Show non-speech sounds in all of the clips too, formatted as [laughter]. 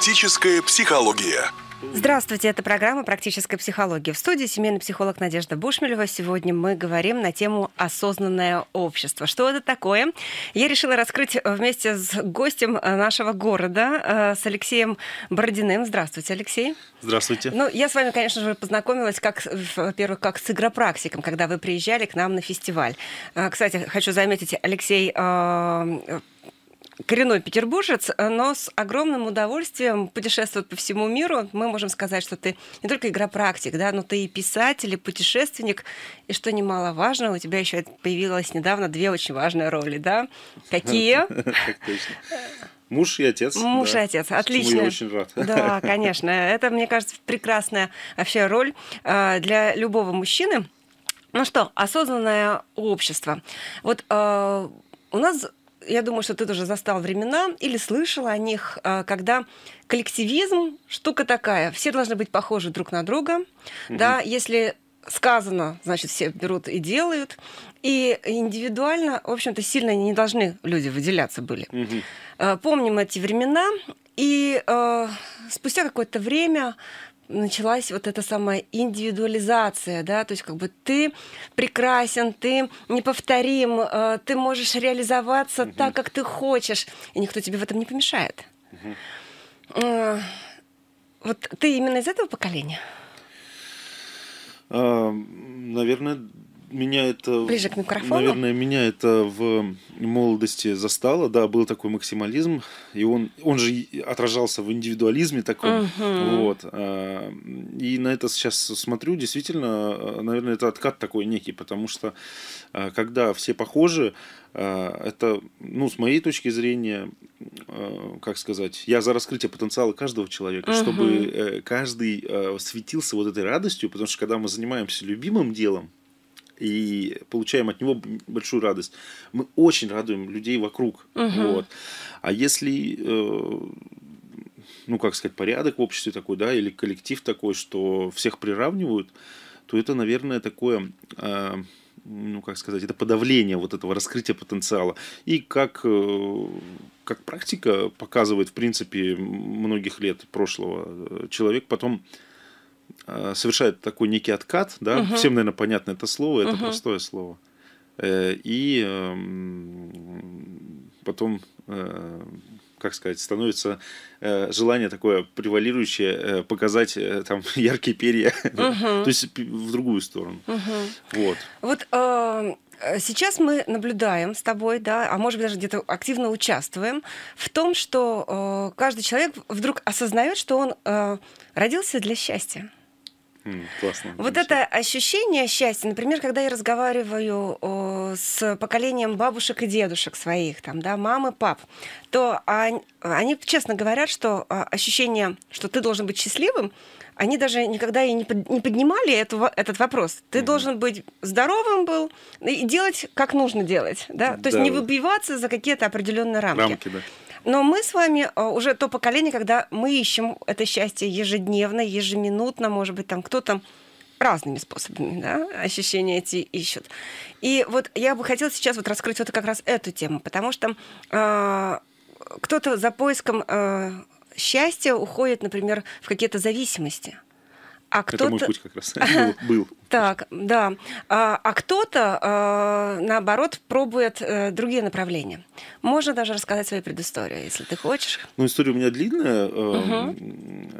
Практическая психология. Здравствуйте, это программа «Практическая психология». В студии семейный психолог Надежда Бушмелева. Сегодня мы говорим на тему «Осознанное общество». Что это такое? Я решила раскрыть вместе с гостем нашего города, э, с Алексеем Бородиным. Здравствуйте, Алексей. Здравствуйте. Ну, я с вами, конечно же, познакомилась, как, во-первых, как с игропрактиком, когда вы приезжали к нам на фестиваль. Э, кстати, хочу заметить, Алексей э, коренной петербуржец, э, но с огромным удовольствием путешествует по всему миру. Мы можем сказать, что ты не только игропрактик, да, но ты и писатель, и путешественник. И что немаловажно, у тебя еще появилось недавно две очень важные роли, да? Какие? [laughs] Муж и отец. Муж да. и отец, отлично. Я очень рад. Да, конечно. Это, мне кажется, прекрасная вообще роль э, для любого мужчины. Ну что, осознанное общество. Вот э, у нас я думаю, что ты тоже застал времена или слышал о них, а, когда коллективизм штука такая, все должны быть похожи друг на друга, mm да, если сказано, значит, все берут и делают, и индивидуально, в общем-то, сильно не должны люди выделяться были. mm Помним эти времена, и э, спустя какое-то время началась вот эта самая индивидуализация, да, то есть как бы ты прекрасен, ты неповторим, э, ты можешь реализоваться угу. так, как ты хочешь, и никто тебе в этом не помешает. Угу. Вот ты именно из этого поколения? Эм, наверное, меня это... Ближе к микрофону? Наверное, меня это в молодости застало, да, был такой максимализм, и он, он же отражался в индивидуализме таком, угу. вот. А, и на это сейчас смотрю, действительно, а, наверное, это откат такой некий, потому что а, когда все похожи, это, ну, с моей точки зрения, как сказать, я за раскрытие потенциала каждого человека, угу. чтобы э, каждый светился вот этой радостью, потому что когда мы занимаемся любимым делом, и получаем от него большую радость. Мы очень радуем людей вокруг. Угу. Вот. А если э, ну, как сказать, порядок в обществе такой, да, или коллектив такой, что всех приравнивают, то это, наверное, такое, э, ну, как сказать, это подавление вот этого раскрытия потенциала. И как, э, как практика показывает, в принципе, многих лет прошлого, э, человек потом Э, совершает такой некий откат, да, угу. всем, наверное, понятно это слово, это угу. простое слово. Э, и эм, потом, э, как сказать, становится желание такое превалирующее показать там [laughs] яркие перья, угу. [laughs] то есть в другую сторону. Угу. Вот. Вот эм, э, сейчас мы наблюдаем с тобой, да, а может быть даже где-то активно участвуем в том, что э, каждый человек вдруг осознает, что он э, родился для счастья классно. Вот это ощущение счастья, например, когда я разговариваю о, с поколением бабушек и дедушек своих, там, да, мамы, пап, то они, они честно говорят, что а, ощущение, что ты должен быть счастливым, они даже никогда и не, под, не поднимали эту, этот вопрос. Ты mm-hmm. должен быть здоровым был и делать, как нужно делать, да? То да. есть не выбиваться за какие-то определенные рамки. Рамки, да. Но мы с вами э, уже то поколение, когда мы ищем это счастье ежедневно, ежеминутно, может быть, там кто-то разными способами, да, ощущения эти ищут. И вот я бы хотела сейчас вот раскрыть вот как раз эту тему, потому что э, кто-то за поиском э, счастье уходит, например, в какие-то зависимости. А кто-то... Это мой путь как раз [laughs] был. Так, да. А, а кто-то, э, наоборот, пробует э, другие направления. Можно даже рассказать свою предысторию, если ты хочешь. Ну, история у меня длинная. Э,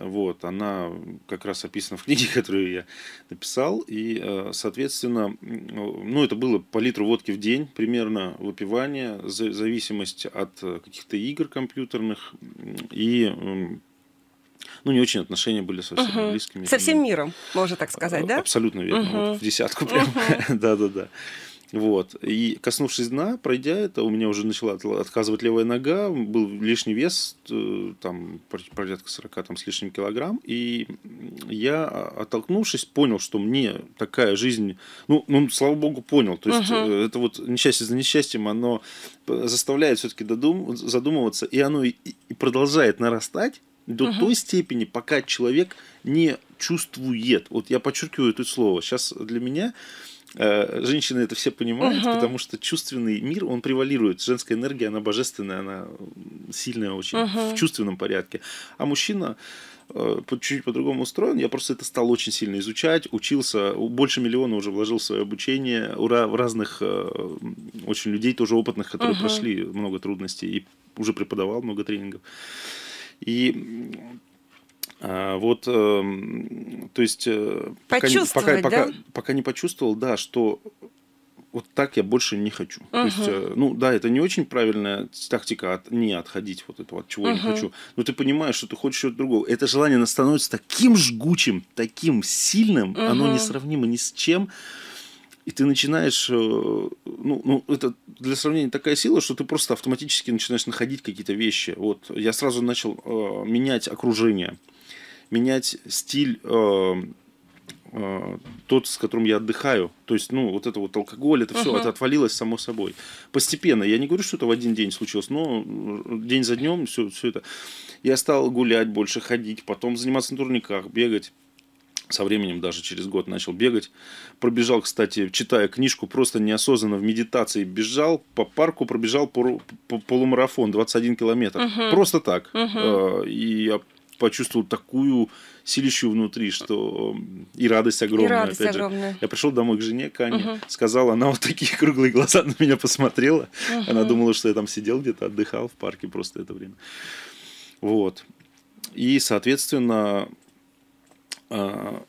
вот, она как раз описана в книге, [laughs] которую я написал. И, соответственно, ну, это было по литру водки в день примерно, выпивание, зависимость от каких-то игр компьютерных и ну, не очень отношения были со всеми угу. близкими. Со всем миром, можно так сказать, а, да? Абсолютно верно. Угу. Вот в десятку прям. [laughs] Да-да-да. Вот. И коснувшись дна, пройдя это, у меня уже начала отказывать левая нога, был лишний вес, э, там, порядка 40 там, с лишним килограмм, и я, а, оттолкнувшись, понял, что мне такая жизнь, ну, ну слава богу, понял, то есть угу. это вот несчастье за несчастьем, оно э, заставляет все-таки задумываться, и оно и продолжает нарастать, до угу. той степени, пока человек не чувствует. Вот я подчеркиваю это слово. Сейчас для меня э, женщины это все понимают, угу. потому что чувственный мир, он превалирует. Женская энергия, она божественная, она сильная очень, угу. в чувственном порядке. А мужчина э, чуть-чуть по-другому устроен. Я просто это стал очень сильно изучать, учился, больше миллиона уже вложил в свое обучение. Ура, разных э, очень людей, тоже опытных, которые угу. прошли много трудностей и уже преподавал много тренингов. И а, вот, э, то есть, э, пока, пока, да? пока, пока не почувствовал, да, что вот так я больше не хочу. Угу. То есть, э, ну да, это не очень правильная тактика от, не отходить вот этого, от чего угу. я не хочу. Но ты понимаешь, что ты хочешь чего-то другого. Это желание становится таким жгучим, таким сильным, угу. оно несравнимо ни с чем и ты начинаешь, э, ну, ну, это для сравнения такая сила, что ты просто автоматически начинаешь находить какие-то вещи. Вот, я сразу начал э, менять окружение, менять стиль, э, э, тот, с которым я отдыхаю. То есть, ну, вот это вот алкоголь, это все, uh это отвалилось само собой. Постепенно, я не говорю, что это в один день случилось, но э, день за днем все, все это. Я стал гулять больше, ходить, потом заниматься на турниках, бегать со временем даже через год начал бегать. Пробежал, кстати, читая книжку, просто неосознанно в медитации бежал по парку, пробежал по, по полумарафон 21 километр. Угу. Просто так. Угу. И я почувствовал такую силищу внутри, что и радость огромная. И радость опять огромная. Же. Я пришел домой к жене, Кане, угу. сказал, она вот такие [laughs] круглые глаза на меня посмотрела. Угу. Она думала, что я там сидел где-то, отдыхал в парке просто это время. Вот. И, соответственно, а,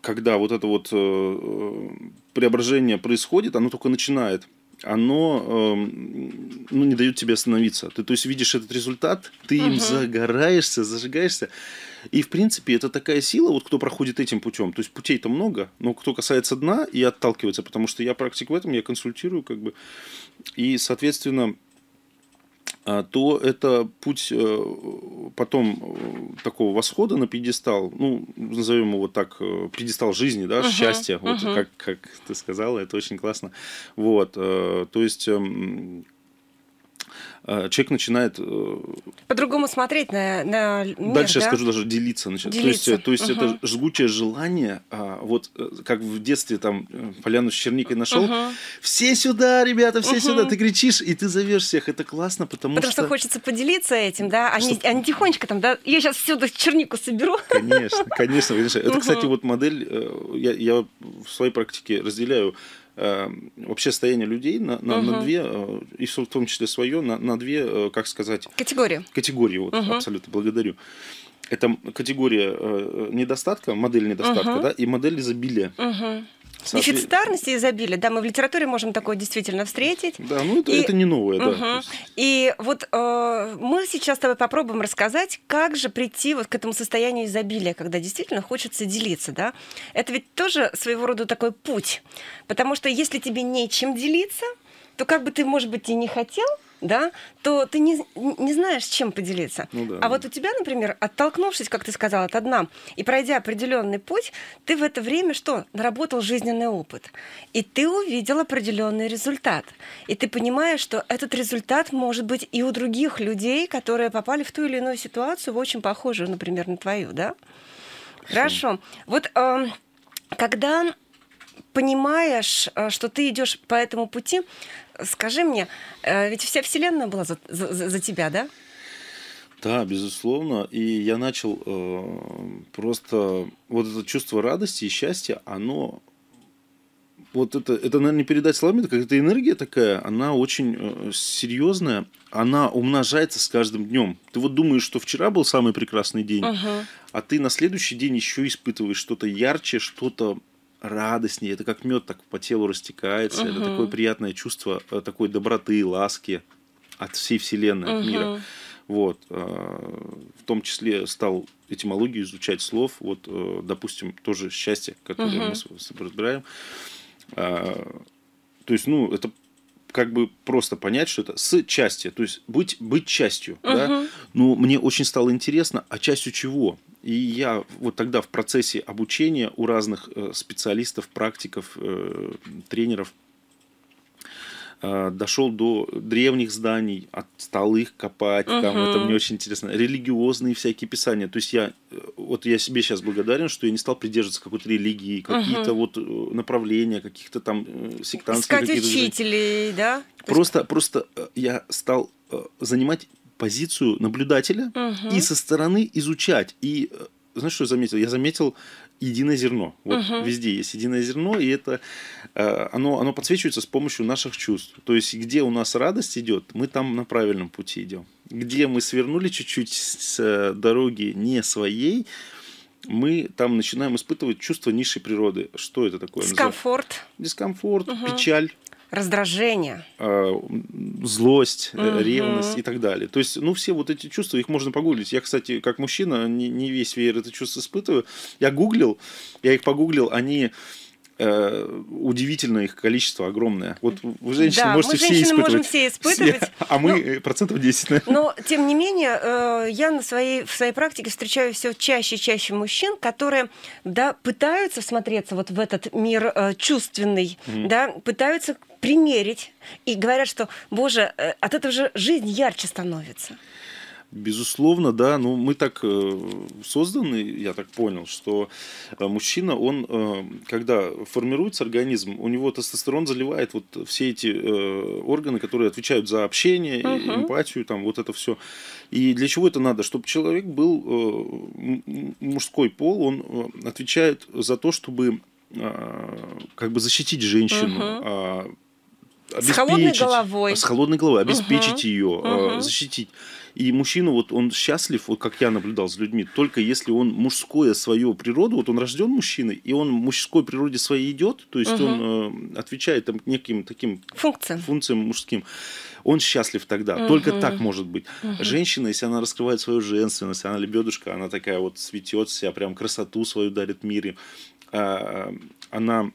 когда вот это вот э, э, преображение происходит, оно только начинает оно эм, ну, не дает тебе остановиться. Ты то есть видишь этот результат, ты им угу. загораешься, зажигаешься. И в принципе это такая сила, вот кто проходит этим путем. То есть путей-то много, но кто касается дна и отталкивается, потому что я практик в этом, я консультирую, как бы. И, соответственно, а, то это путь э, потом э, такого восхода на пьедестал, ну, назовем его так, э, пьедестал жизни, да, uh-huh, счастья, uh-huh. вот как, как ты сказала, это очень классно. Вот, то есть эм, а, человек начинает... Э, По-другому смотреть на, на мир, Дальше да? я скажу даже делиться. Значит. Э, делиться. То есть, то есть угу. это жгучее желание, а, вот э, как в детстве там поляну с черникой нашел. Угу. Все сюда, ребята, все угу. сюда. Ты кричишь, и ты зовешь всех. Это классно, потому, потому что... Потому что хочется поделиться этим, да? Они, что... они тихонечко там, да? Я сейчас сюда чернику соберу. Конечно, конечно. конечно. Это, кстати, вот модель... Я, я в своей практике разделяю Эм, вообще состояние людей на, на, угу. на две, э, и в том числе свое, на, на две, э, как сказать... Категории. Категории, вот, угу. абсолютно, благодарю. Это категория э, недостатка, модель недостатка, угу. да, и модель изобилия. Угу. Соответ... Дефицитарности и изобилие, да, мы в литературе можем такое действительно встретить. Да, ну это, и... это не новое, да. Угу. И вот э, мы сейчас с тобой попробуем рассказать, как же прийти вот к этому состоянию изобилия, когда действительно хочется делиться, да. Это ведь тоже своего рода такой путь, потому что если тебе нечем делиться, то как бы ты, может быть, и не хотел, да, то ты не, не знаешь, чем поделиться. Ну, да, а да. вот у тебя, например, оттолкнувшись, как ты сказала, от дна, и пройдя определенный путь, ты в это время что? Наработал жизненный опыт. И ты увидел определенный результат. И ты понимаешь, что этот результат может быть и у других людей, которые попали в ту или иную ситуацию, очень похожую, например, на твою, да? Хорошо. Хорошо. Вот э, когда понимаешь, э, что ты идешь по этому пути, скажи мне, э, ведь вся Вселенная была за, за, за тебя, да? Да, безусловно. И я начал э, просто вот это чувство радости и счастья, оно вот это, это, наверное, не передать словами, это какая-то энергия такая, она очень э, серьезная, она умножается с каждым днем. Ты вот думаешь, что вчера был самый прекрасный день, uh-huh. а ты на следующий день еще испытываешь что-то ярче, что-то радостнее, это как мед так по телу растекается, угу. это такое приятное чувство э, такой доброты, ласки от всей вселенной, угу. от мира. Вот, э, в том числе стал этимологию изучать слов. Вот, э, допустим, тоже счастье, которое угу. мы с разбираем. А, то есть, ну, это как бы просто понять, что это с части, то есть быть, быть частью. Угу. Да? Но ну, мне очень стало интересно, а частью чего? И я вот тогда в процессе обучения у разных э, специалистов, практиков, э, тренеров – Э, дошел до древних зданий, стал их копать, угу. там это мне очень интересно, религиозные всякие писания. То есть я, э, вот я себе сейчас благодарен, что я не стал придерживаться какой-то религии, какие-то угу. вот э, направления, каких-то там сектантских... Искать учителей, да? Просто, просто я стал занимать позицию наблюдателя угу. и со стороны изучать. И знаешь, что я заметил? Я заметил единое зерно. Вот угу. везде есть единое зерно, и это э, оно, оно подсвечивается с помощью наших чувств. То есть, где у нас радость идет, мы там на правильном пути идем. Где мы свернули чуть-чуть с э, дороги не своей, мы там начинаем испытывать чувство низшей природы. Что это такое? Дискомфорт. Дискомфорт, угу. печаль. Раздражение. А, злость, угу. ревность и так далее. То есть, ну, все вот эти чувства, их можно погуглить. Я, кстати, как мужчина, не, не весь веер это чувство испытываю. Я гуглил, я их погуглил, они э, удивительно их количество огромное. Вот вы женщины да, можете мы, все испытывать. можем все испытывать. Все, а мы ну, процентов 10. Наверное. Но, тем не менее, э, я на своей, в своей практике встречаю все чаще и чаще мужчин, которые да, пытаются смотреться вот в этот мир э, чувственный, mm-hmm. да, пытаются примерить. И говорят, что, боже, э, от этого же жизнь ярче становится. Безусловно, да, но ну, мы так э, созданы, я так понял, что э, мужчина, он, когда формируется организм, у него тестостерон заливает вот все эти органы, которые отвечают за общение, угу. эмпатию, там вот это все. И для чего это надо? Чтобы человек был мужской пол, он отвечает за то, чтобы как бы защитить женщину, угу обеспечить, с холодной головой, с холодной головой обеспечить угу. ее, угу. защитить. И мужчина, вот он счастлив, вот как я наблюдал с людьми, только если он мужское свою природу, вот он рожден мужчиной, и он мужской природе своей идет, то есть угу. он э, отвечает там, неким таким функциям, функциям мужским, он счастлив тогда. Угу. Только так может быть. Угу. Женщина, если она раскрывает свою женственность, она лебедушка, она такая вот светет себя, прям красоту свою дарит мире, а, она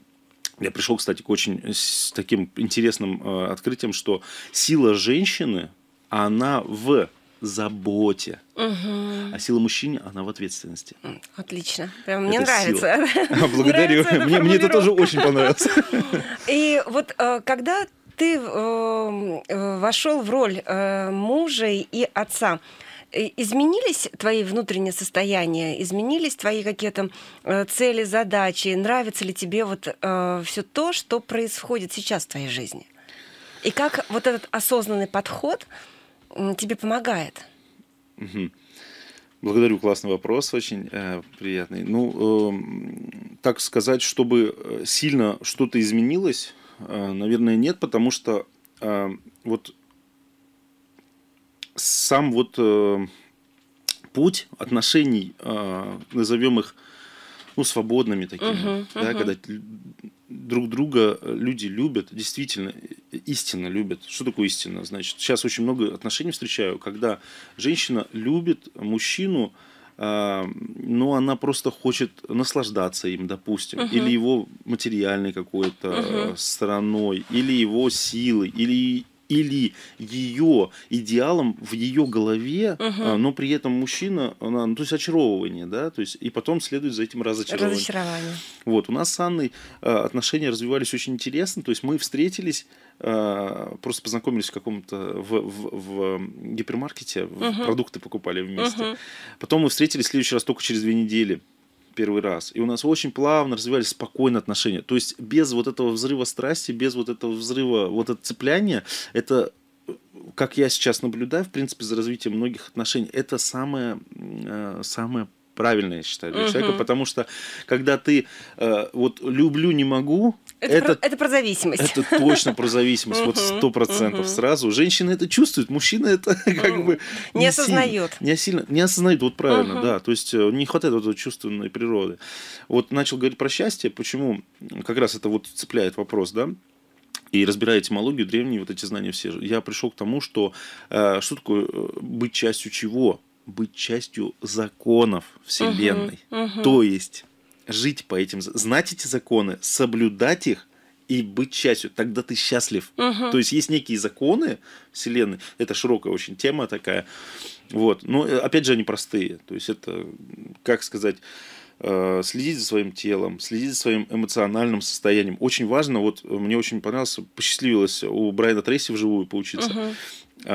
я пришел, кстати, к очень э, с таким интересным э, открытием, что сила женщины, она в заботе. Угу. А сила мужчины, она в ответственности. Отлично. Прям мне это нравится. Сила. [laughs] Благодарю. Нравится мне, мне это тоже очень понравилось. [laughs] И вот э, когда ты эм, э, вошел в роль э, мужа и отца, изменились твои внутренние состояния, изменились твои какие-то э, цели, задачи, нравится ли тебе вот э, все то, что происходит сейчас в твоей жизни? И как вот этот осознанный подход тебе помогает? Благодарю, классный вопрос, очень э, приятный. Ну, э, так сказать, чтобы э, сильно что-то изменилось, э, наверное, нет, потому что э, вот сам вот э, путь отношений, э, назовем их, ну, свободными такими, угу, да, когда друг друга э, люди любят, действительно, э, истинно любят. Что такое истина? Значит, сейчас очень много отношений встречаю, когда женщина любит мужчину, э, но она просто хочет наслаждаться им, допустим, угу. или его материальной какой-то угу. стороной, или его силой, или или ее идеалом в ее голове, угу. а, но при этом мужчина, она, ну, то есть очаровывание, да, то есть и потом следует за этим разочарование. Разочарование. Вот у нас с Анной а, отношения развивались очень интересно, то есть мы встретились, а, просто познакомились в каком-то в, в, в гипермаркете, угу. продукты покупали вместе, угу. потом мы встретились в следующий раз только через две недели первый раз. И у нас очень плавно развивались спокойные отношения. То есть без вот этого взрыва страсти, без вот этого взрыва, вот это цепляние, это как я сейчас наблюдаю, в принципе, за развитием многих отношений, это самое, э, самое правильно, я считаю, для угу. человека, потому что когда ты э, вот люблю, не могу, это, это, про, это про зависимость. Это точно про зависимость, вот сто процентов сразу. Женщины это чувствуют, мужчины это [laughs] как бы... Не осознают. Не сильно, не осознают, вот правильно, да. То есть э, не хватает этого чувственной природы. Вот начал говорить про счастье, почему как раз это вот цепляет вопрос, да? и разбирая этимологию, древние вот эти знания все. Я пришел к тому, что э, что такое э, быть частью чего? быть частью законов Вселенной. Угу, угу. То есть жить по этим, знать эти законы, соблюдать их и быть частью, тогда ты счастлив. Угу. То есть есть некие законы Вселенной, это широкая очень тема такая. Вот. Но э, опять же они простые. То есть это, как сказать, э, следить за своим телом, следить за своим эмоциональным состоянием. Очень важно, вот э, мне очень понравилось, посчастливилось у Брайана Трейси вживую поучиться. Угу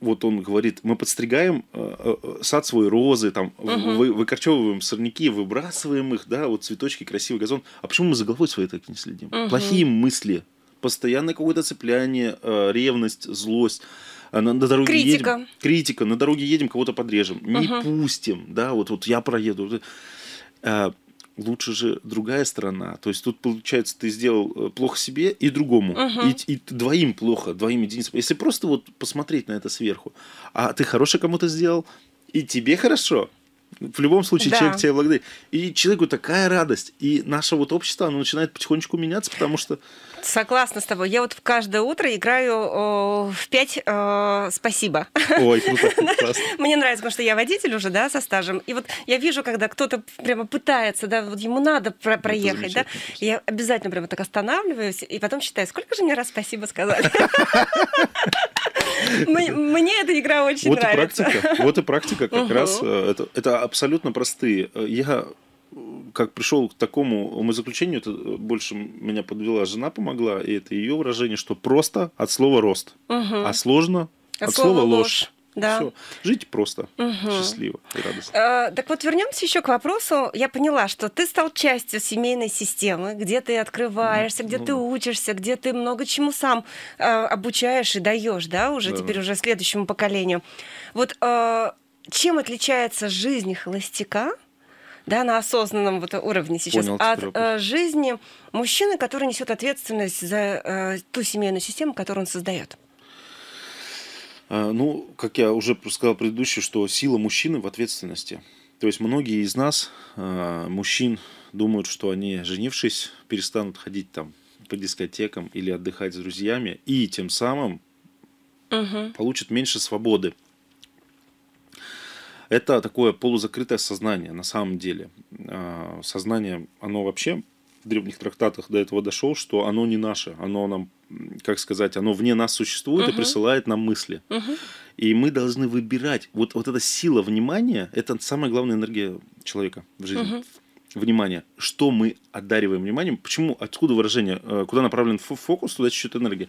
вот он говорит, мы подстригаем э, э, сад свой розы, там, угу. вы, выкорчевываем сорняки, выбрасываем их, да, вот цветочки, красивый газон. А почему мы за головой своей так не следим? Угу. Плохие мысли, постоянное какое-то цепляние, э, ревность, злость. На, на дороге критика. едем, критика, на дороге едем, кого-то подрежем, угу. не пустим, да, вот, вот я проеду. Вот лучше же другая сторона. То есть тут получается, ты сделал э, плохо себе и другому, угу. и, и двоим плохо, двоим единицам. Если просто вот посмотреть на это сверху, а ты хорошее кому-то сделал, и тебе хорошо. В любом случае, да. человек тебе благодарит. И человеку такая радость. И наше вот общество, оно начинает потихонечку меняться, потому что Согласна с тобой. Я вот в каждое утро играю э, в 5 э, «Спасибо». Ой, круто, [laughs] классно. Мне нравится, потому что я водитель уже, да, со стажем. И вот я вижу, когда кто-то прямо пытается, да, вот ему надо про проехать, да, я обязательно прямо так останавливаюсь и потом считаю, сколько же мне раз «спасибо» сказали. [laughs] Мне эта игра очень вот нравится. И практика, вот и практика как раз. Э, это, это абсолютно простые. Э, я как пришел к такому умозаключению, это больше меня подвела жена, помогла, и это ее выражение, что просто от слова рост, угу. а сложно от, от слова ложь. ложь. Да. Все. Жить просто, угу. счастливо и радостно. Э, так вот, вернемся еще к вопросу. Я поняла, что ты стал частью семейной системы, где ты открываешься, где ну, ты учишься, где ты много чему сам э, обучаешь и даешь, да, уже да. теперь уже следующему поколению. Вот э, чем отличается жизнь холостяка да, на осознанном вот уровне сейчас, Понял, от э, жизни мужчины, который несет ответственность за э, ту семейную систему, которую он создает. Э, ну, как я уже сказал в что сила мужчины в ответственности. То есть многие из нас, э, мужчин, думают, что они, женившись, перестанут ходить там по дискотекам или отдыхать с друзьями, и тем самым угу. получат меньше свободы. Это такое полузакрытое сознание на самом деле. А, сознание, оно вообще в древних трактатах до этого дошло, что оно не наше, оно нам, как сказать, оно вне нас существует угу. и присылает нам мысли. Угу. И мы должны выбирать. Вот, вот эта сила внимания, это самая главная энергия человека в жизни. Угу внимание, что мы одариваем вниманием, почему, откуда выражение, э, куда направлен фокус, туда чуть-чуть энергии.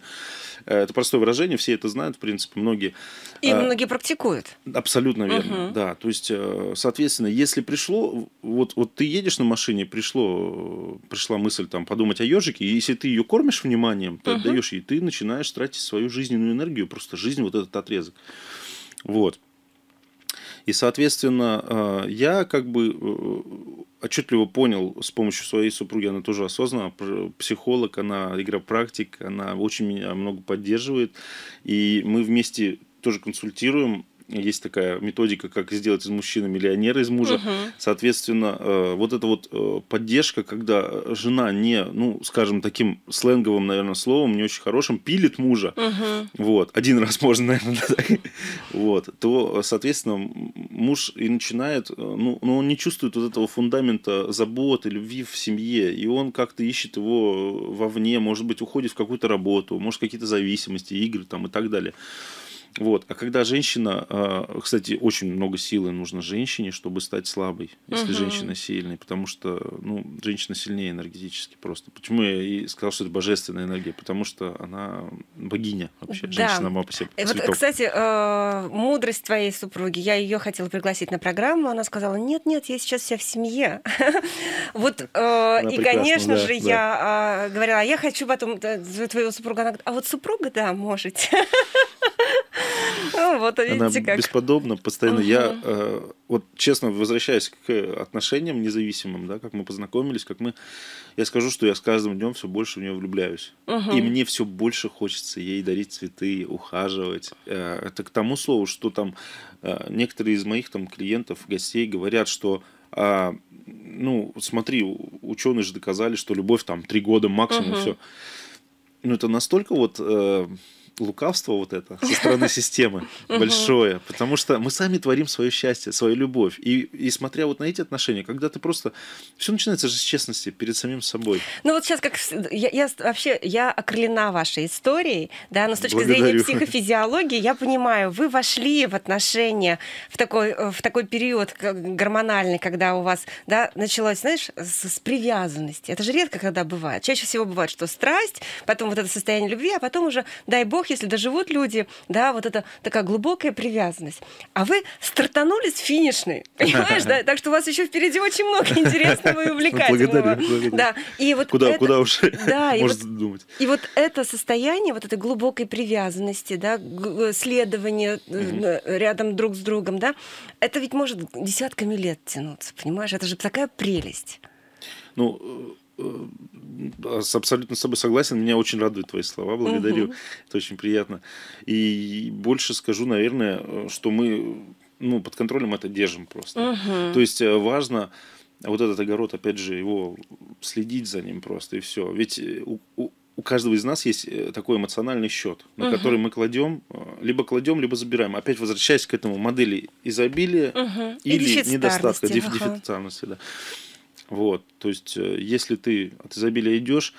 Э, это простое выражение, все это знают, в принципе, многие. И э, многие практикуют. Абсолютно верно, угу. да. То есть, соответственно, если пришло, вот, вот ты едешь на машине, пришло, пришла мысль там подумать о ежике, и если ты ее кормишь вниманием, ты угу. отдаешь ей, ты начинаешь тратить свою жизненную энергию, просто жизнь вот этот отрезок. Вот. И, соответственно, а, я как бы э, отчетливо понял с помощью своей супруги, она тоже осознанно, психолог, она игропрактик, она очень меня много поддерживает. И мы вместе тоже консультируем есть такая методика, как сделать из мужчины миллионера, из мужа. Угу. Соответственно, э, вот эта вот э, поддержка, когда жена не, ну, скажем, таким сленговым, наверное, словом, не очень хорошим, пилит мужа, угу. вот, один раз можно, наверное, [laughs] вот, то, соответственно, муж и начинает, э, ну, но ну, он не чувствует вот этого фундамента заботы, любви в семье, и он как-то ищет его вовне, может быть, уходит в какую-то работу, может, какие-то зависимости, игры там и так далее. Вот. А когда женщина, э, кстати, очень много силы нужно женщине, чтобы стать слабой, если угу. женщина сильная, потому что ну, женщина сильнее энергетически просто. Почему я и сказал, что это божественная энергия? Потому что она богиня вообще, да. женщина мама по себе. Э, вот, кстати, э, мудрость твоей супруги, я ее хотела пригласить на программу, она сказала, нет, нет, я сейчас вся в семье. [laughs] Вот, и, конечно же, я а, говорила, я хочу потом твоего супруга, а вот супруга, да, можете. [laughs] Ну, вот, видите, как. бесподобно, постоянно. Я, э, вот честно, возвращаясь к отношениям независимым, да, как мы познакомились, как мы... Я скажу, что я с каждым днем все больше в нее влюбляюсь. И мне все больше хочется ей дарить цветы, ухаживать. Э, это к тому слову, что там э, некоторые из моих там клиентов, гостей говорят, что а, ну, смотри, ученые же доказали, что любовь там три года максимум, угу. все. Ну, это настолько вот э, лукавство вот это со стороны [laughs] системы большое, потому что мы сами творим свое счастье, свою любовь. И, и смотря вот на эти отношения, когда ты просто... Все начинается же с честности перед самим собой. Ну вот сейчас как... Я, я вообще, я окрылена вашей историей, да, но с точки Благодарю. зрения психофизиологии, я понимаю, вы вошли в отношения в такой, э, в такой период гормональный, когда у вас, да, началось, знаешь, с, с привязанности. Это же редко когда бывает. Чаще всего бывает, что страсть, потом вот это состояние любви, а потом уже, дай бог, Бог, если доживут люди, да, вот это такая глубокая привязанность. А вы стартанули с финишной, [laughs] понимаешь, да? Так что у вас еще впереди очень много [laughs] интересного и увлекательного. Благодарю, благодарю. Да, и вот куда, это, куда уже? [laughs] да, и вот, думать. И вот это состояние вот этой глубокой привязанности, да, э, следование угу. Э, э, рядом друг с другом, да, это ведь может десятками лет тянуться, понимаешь? Это же такая прелесть. Ну, Э, с абсолютно с тобой согласен. Меня очень радуют твои слова. Благодарю. Угу. Это очень приятно. И больше скажу, наверное, э, что мы ну, под контролем это держим просто. Угу. То есть э, важно вот этот огород, опять же, его следить за ним просто и все. Ведь у, у, у каждого из нас есть такой эмоциональный счет, на угу. который мы кладем, либо кладем, либо забираем. Опять возвращаясь к этому модели изобилия угу. или недостатка, дефицитарности. Ага. Uh -huh. Да. Вот, то есть, э, если ты от изобилия идешь,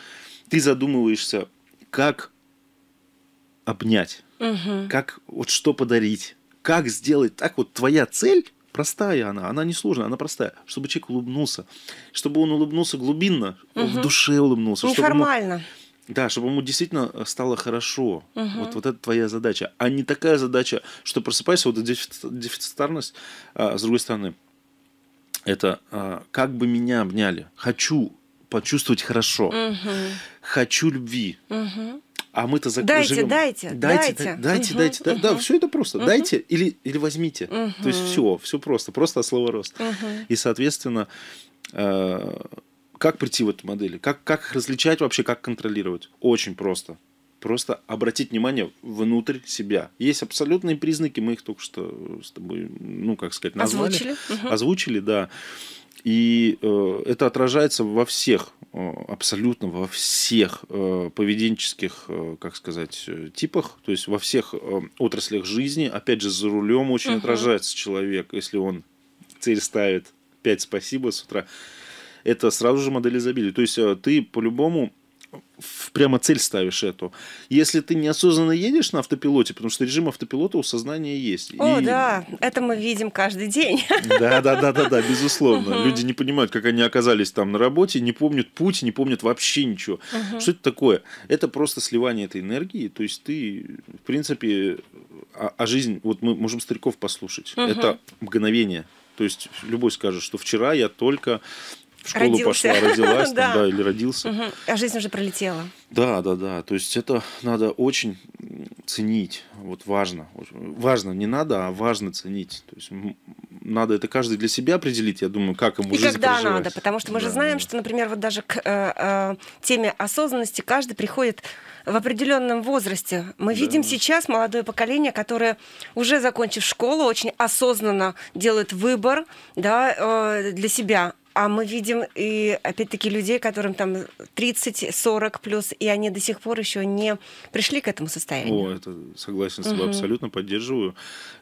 ты задумываешься, как обнять, угу. как вот что подарить, как сделать так вот твоя цель простая она, она не сложная, она простая, чтобы человек улыбнулся, чтобы он улыбнулся глубинно, угу. в душе улыбнулся, неформально. Чтобы да, чтобы ему действительно э, стало хорошо. Угу. Вот вот это твоя задача, а не такая задача, что просыпаешься вот дефицитарность, а, с другой стороны это а, как бы меня обняли. Хочу почувствовать хорошо. Угу. Хочу любви. Угу. А мы-то за... дайте, живем... дайте, дайте, дайте, дайте, угу, дайте, угу. да, да, все это просто, угу. дайте или или возьмите, угу. то есть все, все просто, просто от слова рост. Угу. И соответственно, э, как прийти в эту модель, как как их различать вообще, как контролировать, очень просто просто обратить внимание внутрь себя. Есть абсолютные признаки, мы их только что с тобой, ну, как сказать, назвали. Озвучили. Озвучили, да. И э, это отражается во всех, э, абсолютно во всех э, поведенческих, э, как сказать, э, типах, то есть во всех э, отраслях жизни. Опять же, за рулем очень угу. отражается человек, если он цель ставит 5 спасибо с утра. Это сразу же модель изобилия. То есть э, ты по-любому прямо цель ставишь эту. Если ты неосознанно едешь на автопилоте, потому что режим автопилота у сознания есть. О, и... да, это мы видим каждый день. [laughs] Да, да, да, да, да, безусловно. Угу. Люди не понимают, как они оказались там на работе, не помнят путь, не помнят вообще ничего. Угу. Что это такое? Это просто сливание этой энергии. То есть ты, в принципе, а, а жизнь, вот мы можем стариков послушать. Угу. Это мгновение. То есть любой скажет, что вчера я только в школу родился. пошла, [laughs] родилась, да. да, или родился. Угу. А жизнь уже пролетела. Да, да, да. То есть это надо очень ценить. Вот важно. Важно не надо, а важно ценить. То есть надо это каждый для себя определить, я думаю, как ему И жизнь когда проживать. надо, потому что мы да, же знаем, да. что, например, вот даже к э, э, теме осознанности каждый приходит в определенном возрасте. Мы да. видим сейчас молодое поколение, которое уже закончив школу, очень осознанно делает выбор да, э, для себя. А мы видим и, опять-таки, людей, которым там 30-40 плюс, и они до сих пор еще не пришли к этому состоянию. О, это согласен с тобой, угу. абсолютно поддерживаю,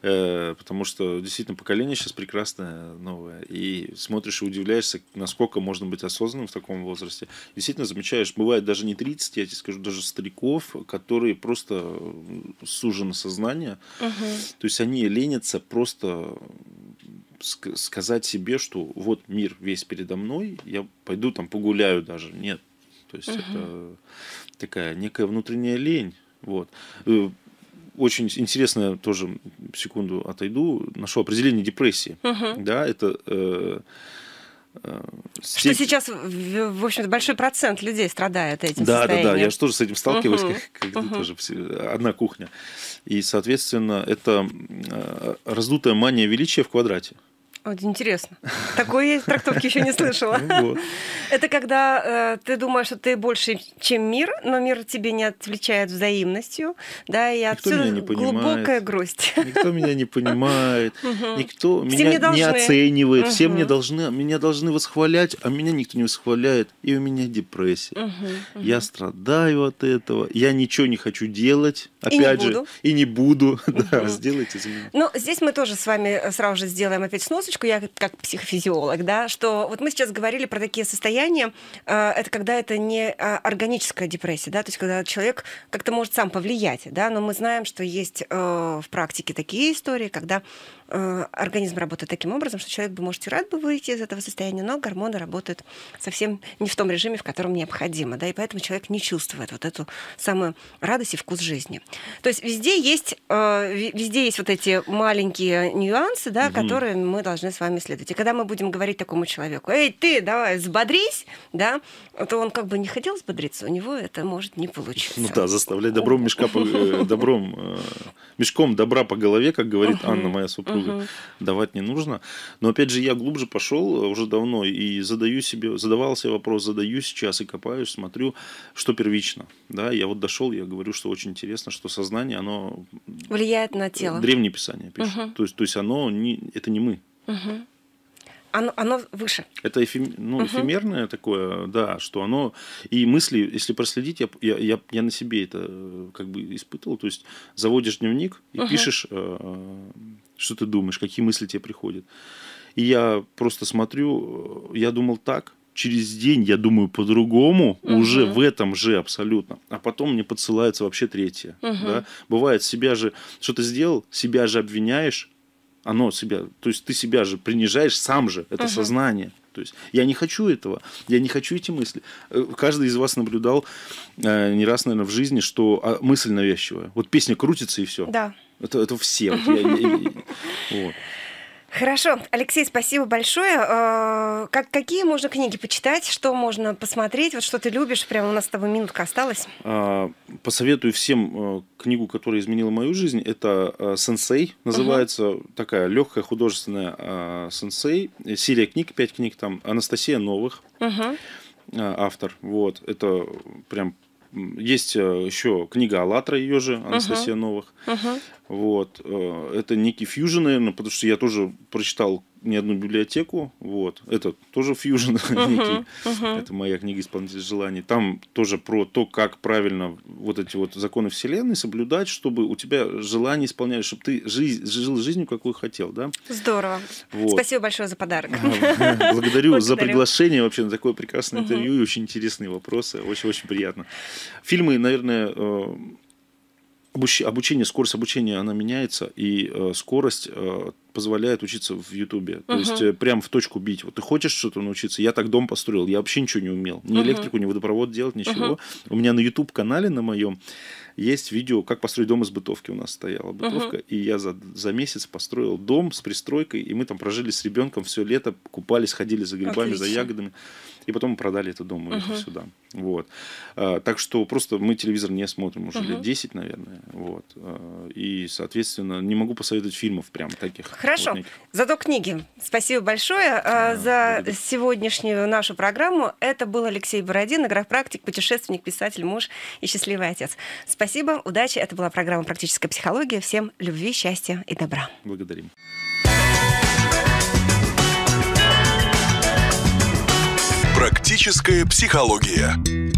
э, потому что действительно поколение сейчас прекрасное, новое, и смотришь и удивляешься, насколько можно быть осознанным в таком возрасте. Действительно замечаешь, бывает даже не 30, я тебе скажу, даже стариков, которые просто сужены сознание, угу. то есть они ленятся просто сказать себе, что вот мир весь передо мной, я пойду там погуляю даже. Нет. То есть угу. это такая некая внутренняя лень. Вот. Э, очень интересно, тоже секунду отойду, нашел определение депрессии. Угу. Да, это... Э, э, степь... Что сейчас, в общем большой процент людей страдает этим да, состоянием. Да, да, да, я же тоже с этим сталкиваюсь, угу. как, как угу. тоже одна кухня. И, соответственно, это раздутая мания величия в квадрате. Вот интересно. Такой трактовки еще не слышала. [laughs] Ну Это когда э, ты думаешь, что ты больше, чем мир, но мир тебе не отвечает взаимностью, да, и отсюда глубокая грусть. Никто меня не понимает, [laughs] никто меня не оценивает, все мне должны, меня должны восхвалять, а меня никто не восхваляет, и у меня депрессия. Я страдаю от этого, я ничего не хочу делать, опять же, и не буду, [laughs] да, сделайте за меня. Ну, здесь мы тоже с вами э, сразу же сделаем опять сносочку, немножечко я как психофизиолог, да, что вот мы сейчас говорили про такие состояния, э, это когда это не э, органическая депрессия, да, то есть когда человек как-то может сам повлиять, да, но мы знаем, что есть э, в практике такие истории, когда организм работает таким образом, что человек бы, может, и рад бы выйти из этого состояния, но гормоны работают совсем не в том режиме, в котором необходимо, да, и поэтому человек не чувствует вот эту самую радость и вкус жизни. То есть везде есть, везде есть вот эти маленькие нюансы, да, угу. которые мы должны должны с вами следовать. И когда мы будем говорить такому человеку, эй, ты, давай, взбодрись, да, то он как бы не хотел взбодриться, у него это может не получиться. Ну да, заставлять добром мешка по, э, добром, э, мешком добра по голове, как говорит Анна, моя супруга, давать не нужно. Но опять же, я глубже пошел э, уже давно и задаю себе, задавал себе вопрос, задаю сейчас и копаюсь, смотрю, что первично. Да, я вот дошел, я говорю, что очень интересно, что сознание, оно... Влияет на тело. Древние писания пишут. Угу. То, есть, то есть оно, не, это не мы. Угу. Оно, оно выше. Это эфем, ну, угу. эфемерное такое, да, что оно... И мысли, если проследить, я, я, я, я на себе это э, как бы испытывал. То есть заводишь дневник и угу. пишешь, э, что ты думаешь, какие мысли тебе приходят. И я просто смотрю, э, я думал так, через день я думаю по-другому, угу. уже в этом же абсолютно. А потом мне подсылается вообще третье. Угу. Да? Бывает, себя же что-то сделал, себя же обвиняешь, оно себя, то есть ты себя же принижаешь сам же, это угу. сознание. То есть я не хочу этого, я не хочу эти мысли. Э, каждый из вас наблюдал э, не раз, наверное, в жизни, что а, мысль навязчивая. Вот песня крутится и все. Да. Это, это все. Вот я, я, я, вот. Хорошо. Алексей, спасибо большое. Э, как, какие можно книги почитать? Что можно посмотреть? Вот что ты любишь? Прямо у нас с тобой минутка осталась. А, посоветую всем э, книгу, которая изменила мою жизнь. Это э, «Сенсей». Называется угу. такая легкая художественная «Сенсей». Серия книг, пять книг там. Анастасия Новых. Угу автор. Вот, это прям есть э, еще книга «АЛЛАТРА» ее же, Анастасия uh Новых. uh Вот. Э, это некие фьюжены, ну, потому что я тоже прочитал ни одну библиотеку. Вот. Это тоже фьюжн. [laughs] Это моя книга «Исполнитель желаний». Там тоже про то, как правильно вот эти вот законы Вселенной соблюдать, чтобы у тебя желания исполнялись, чтобы ты жил жизнью, какую хотел. Да? Здорово. Спасибо большое за подарок. [laughs] Благодарю, за приглашение вообще на такое прекрасное интервью и очень интересные вопросы. Очень-очень приятно. Фильмы, наверное, э, обучение, скорость обучения, она меняется, и э, скорость э, позволяет учиться в Ютубе. То uh-huh. есть э, прям в точку бить. Вот ты хочешь что-то научиться? Я так дом построил, я вообще ничего не умел. Ни uh-huh. электрику, ни водопровод делать, ничего. Uh-huh. У меня на Ютуб канале на моем есть видео, как построить дом из бытовки. У нас стояла бытовка, uh-huh. и я за, за месяц построил дом с пристройкой, и мы там прожили с ребенком все лето, купались, ходили за грибами, Отлично. за ягодами. И потом мы продали этот дом, уехали uh-huh. сюда. Вот. А, так что просто мы телевизор не смотрим уже uh-huh. лет 10, наверное. Вот. А, и, соответственно, не могу посоветовать фильмов прям таких. Хорошо. Хорошо. Зато книги. Спасибо большое а, за сегодняшнюю нашу программу. Это был Алексей Бородин, игропрактик, путешественник, писатель, муж и счастливый отец. Спасибо, удачи. Это была программа «Практическая психология». Всем любви, счастья и добра. Благодарим. Практическая психология.